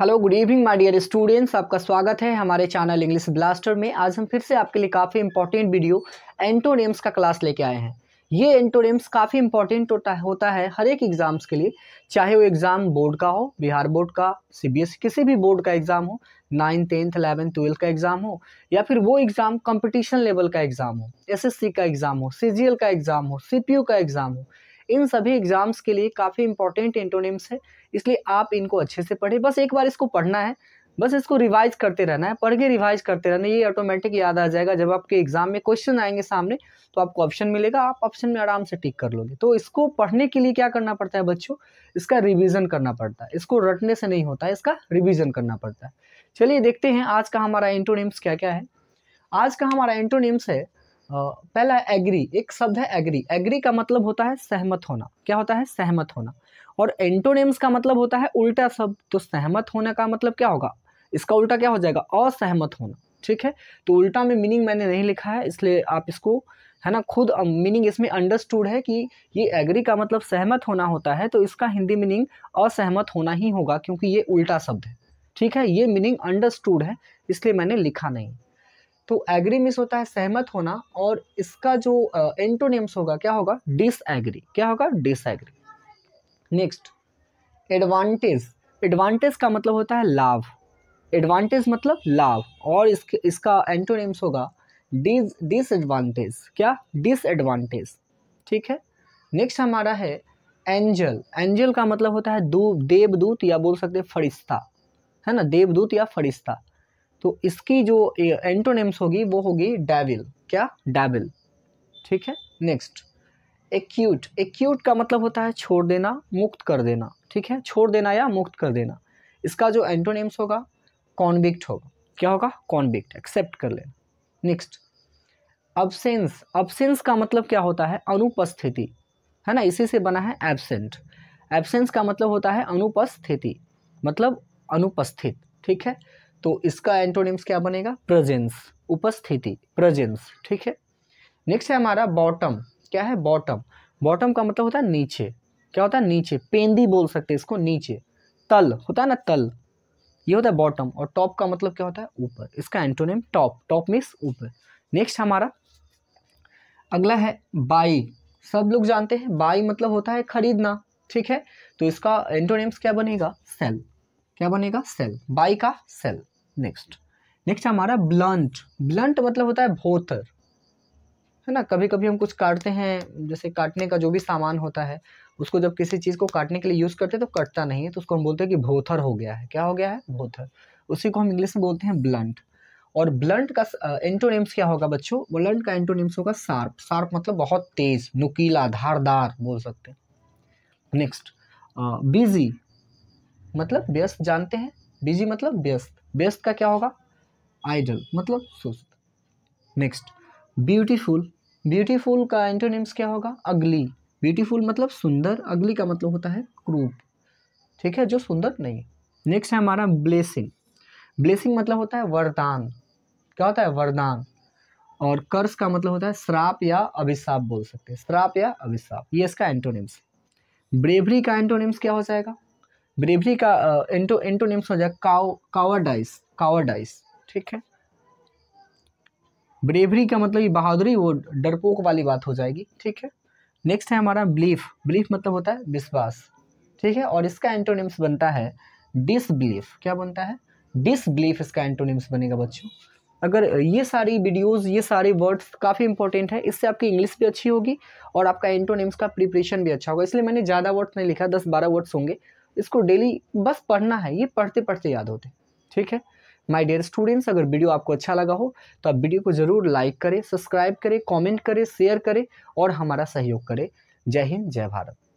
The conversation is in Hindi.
hello good evening my dear students आपका स्वागत है हमारे चैनल इंग्लिश ब्लास्टर में आज हम फिर से आपके लिए काफ़ी इंपॉर्टेंट वीडियो एंटोनेम्स का क्लास लेके आए हैं ये एंटोनेम्स काफ़ी इंपॉर्टेंट होता है हर एक एग्ज़ाम्स के लिए चाहे वो एग्ज़ाम बोर्ड का हो बिहार बोर्ड का सी e, किसी भी बोर्ड का एग्ज़ाम हो नाइन्थ टेंथ अलेवेंथ ट्वेल्थ का एग्ज़ाम हो या फिर वो एग्ज़ाम कंपटीशन लेवल का एग्ज़ाम हो एसएससी का एग्ज़ाम हो सीजीएल का एग्ज़ाम हो सीपीयू का एग्ज़ाम हो इन सभी एग्जाम्स के लिए काफ़ी इंपॉर्टेंट एंटोनिम्स है इसलिए आप इनको अच्छे से पढ़ें बस एक बार इसको पढ़ना है बस इसको रिवाइज करते रहना है पढ़ के रिवाइज करते रहना ये ऑटोमेटिक याद आ जाएगा जब आपके एग्जाम में क्वेश्चन आएंगे सामने तो आपको ऑप्शन मिलेगा आप ऑप्शन में आराम से टिक कर लोगे तो इसको पढ़ने के लिए क्या करना पड़ता है बच्चों इसका रिविजन करना पड़ता है इसको रटने से नहीं होता है इसका रिविजन करना पड़ता है चलिए देखते हैं आज का हमारा इंटोनिम्स क्या क्या है आज का हमारा इंटोनिम्स है हाँ, पहला है एग्री एक शब्द है एग्री एग्री का मतलब होता है सहमत होना क्या होता है सहमत होना और एंटोनेम्स का मतलब होता है उल्टा शब्द तो सहमत होने का मतलब क्या होगा इसका उल्टा क्या हो जाएगा असहमत होना ठीक है तो उल्टा में मीनिंग मैंने नहीं लिखा है इसलिए आप इसको है ना खुद मीनिंग इसमें अंडरस्टूड है कि ये एग्री का मतलब सहमत होना होता है तो इसका हिंदी मीनिंग असहमत होना ही होगा क्योंकि ये उल्टा शब्द है ठीक है ये मीनिंग अंडरस्टूड है इसलिए मैंने लिखा नहीं तो एग्री मिस होता है सहमत होना और इसका जो एंटोनिम्स होगा क्या होगा डिसएग्री क्या होगा डिसएग्री नेक्स्ट एडवांटेज एडवांटेज का मतलब होता है लाभ एडवांटेज मतलब लाभ और इसके इसका एंटोनिम्स होगा डिस डिसएडवांटेज क्या डिसएडवांटेज ठीक है नेक्स्ट हमारा है एंजल एंजल का मतलब होता है दू देवदूत या बोल सकते हैं फरिश्ता है ना देवदूत या फरिश्ता तो इसकी जो एंटोनेम्स होगी वो होगी डैविल क्या डैबिल ठीक है नेक्स्ट एक्यूट एक्यूट का मतलब होता है छोड़ देना मुक्त कर देना ठीक है छोड़ देना या मुक्त कर देना इसका जो एंटोनेम्स होगा कॉन्विक्ट होगा क्या होगा कॉन्विक्ट एक्सेप्ट कर लेना नेक्स्ट अबसेंस अबसेंस का मतलब क्या होता है अनुपस्थिति है ना इसी से बना है एबसेंट एबसेंस का मतलब होता है अनुपस्थिति मतलब अनुपस्थित ठीक है तो इसका एंटोनिम्स क्या बनेगा प्रेजेंस उपस्थिति प्रेजेंस ठीक है नेक्स्ट है हमारा बॉटम क्या है बॉटम बॉटम का मतलब होता है नीचे क्या होता है नीचे पेंदी बोल सकते हैं इसको नीचे तल होता है ना तल ये होता है बॉटम और टॉप का मतलब क्या होता है ऊपर इसका एंटोनिम टॉप टॉप मीन्स ऊपर नेक्स्ट हमारा अगला है बाई सब लोग जानते हैं बाई मतलब होता है खरीदना ठीक है तो इसका एंटोनिम्स क्या बनेगा सेल क्या बनेगा सेल बाई का सेल नेक्स्ट नेक्स्ट हमारा ब्लंट ब्लंट मतलब होता है भोथर है ना कभी कभी हम कुछ काटते हैं जैसे काटने का जो भी सामान होता है उसको जब किसी चीज़ को काटने के लिए यूज़ करते हैं तो कटता नहीं है तो उसको हम बोलते हैं कि भोथर हो गया है क्या हो गया है भोथर उसी को हम इंग्लिश में बोलते हैं ब्लंट और ब्लंट का एंटोनिम्स क्या होगा बच्चों ब्लंट का एंटोनिम्स होगा शार्प शार्प मतलब बहुत तेज नुकीला धारदार बोल सकते हैं नेक्स्ट बिजी मतलब व्यस्त जानते हैं बिजी मतलब व्यस्त व्यस्त का क्या होगा आइडल मतलब सुस्त नेक्स्ट ब्यूटीफुल ब्यूटीफुल का एंटोनिम्स क्या होगा अगली ब्यूटीफुल मतलब सुंदर अगली का मतलब होता है क्रूप ठीक है जो सुंदर नहीं नेक्स्ट है हमारा ब्लेसिंग ब्लेसिंग मतलब होता है वरदान क्या होता है वरदान और कर्ज का मतलब होता है श्राप या अभिशाप बोल सकते हैं श्राप या अभिशाप ये इसका एंटोनिम्स ब्रेवरी का एंटोनिम्स क्या हो जाएगा ब्रेवरी का इंटो एंटोनिम्स हो जाए काव कावरडाइस कावरडाइस ठीक है ब्रेवरी का मतलब ये बहादुरी वो डरपोक वाली बात हो जाएगी ठीक है नेक्स्ट है हमारा बिलीफ बिलीफ मतलब होता है विश्वास ठीक है और इसका एंटोनिम्स बनता है डिसबिलीफ क्या बनता है डिसबिलीफ इसका एंटोनिम्स बनेगा बच्चों अगर ये सारी वीडियोस ये सारे वर्ड्स काफ़ी इंपॉर्टेंट है इससे आपकी इंग्लिश भी अच्छी होगी और आपका एंटोनिम्स का प्रिपरेशन भी अच्छा होगा इसलिए मैंने ज़्यादा वर्ड्स नहीं लिखा दस बारह वर्ड्स होंगे इसको डेली बस पढ़ना है ये पढ़ते पढ़ते याद होते ठीक है माई डियर स्टूडेंट्स अगर वीडियो आपको अच्छा लगा हो तो आप वीडियो को ज़रूर लाइक करें सब्सक्राइब करें कमेंट करें शेयर करें और हमारा सहयोग करें जय हिंद जय भारत